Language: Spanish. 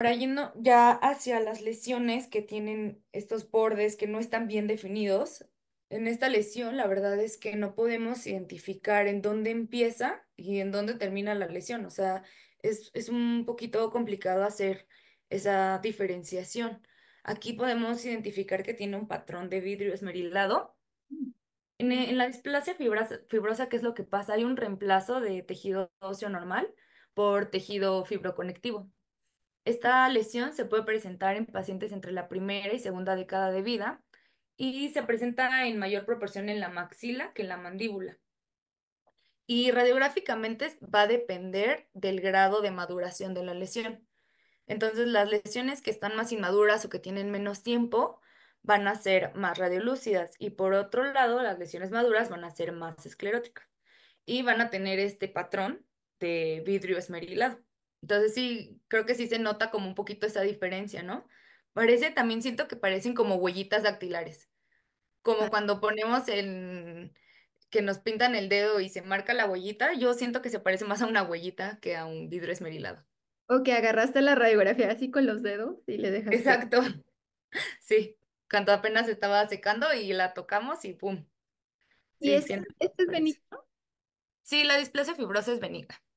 Ahora yendo ya hacia las lesiones que tienen estos bordes que no están bien definidos, en esta lesión la verdad es que no podemos identificar en dónde empieza y en dónde termina la lesión. O sea, es, un poquito complicado hacer esa diferenciación. Aquí podemos identificar que tiene un patrón de vidrio esmerilado. Mm. En, la displasia fibrosa, fibrosa, ¿qué es lo que pasa? Hay un reemplazo de tejido óseo normal por tejido fibroconectivo. Esta lesión se puede presentar en pacientes entre la primera y segunda década de vida y se presenta en mayor proporción en la maxila que en la mandíbula. Y radiográficamente va a depender del grado de maduración de la lesión. Entonces, las lesiones que están más inmaduras o que tienen menos tiempo van a ser más radiolúcidas y por otro lado, las lesiones maduras van a ser más escleróticas y van a tener este patrón de vidrio esmerilado. Entonces sí, creo que sí se nota como un poquito esa diferencia, ¿no? Parece, también siento que parecen como huellitas dactilares, como ah. cuando ponemos el, que nos pintan el dedo y se marca la huellita, yo siento que se parece más a una huellita que a un vidrio esmerilado. O que agarraste la radiografía así con los dedos y le dejaste. Exacto. Sí, cuando apenas estaba secando y la tocamos y pum. ¿Y esto es benigno? Sí, la displasia fibrosa es benigna.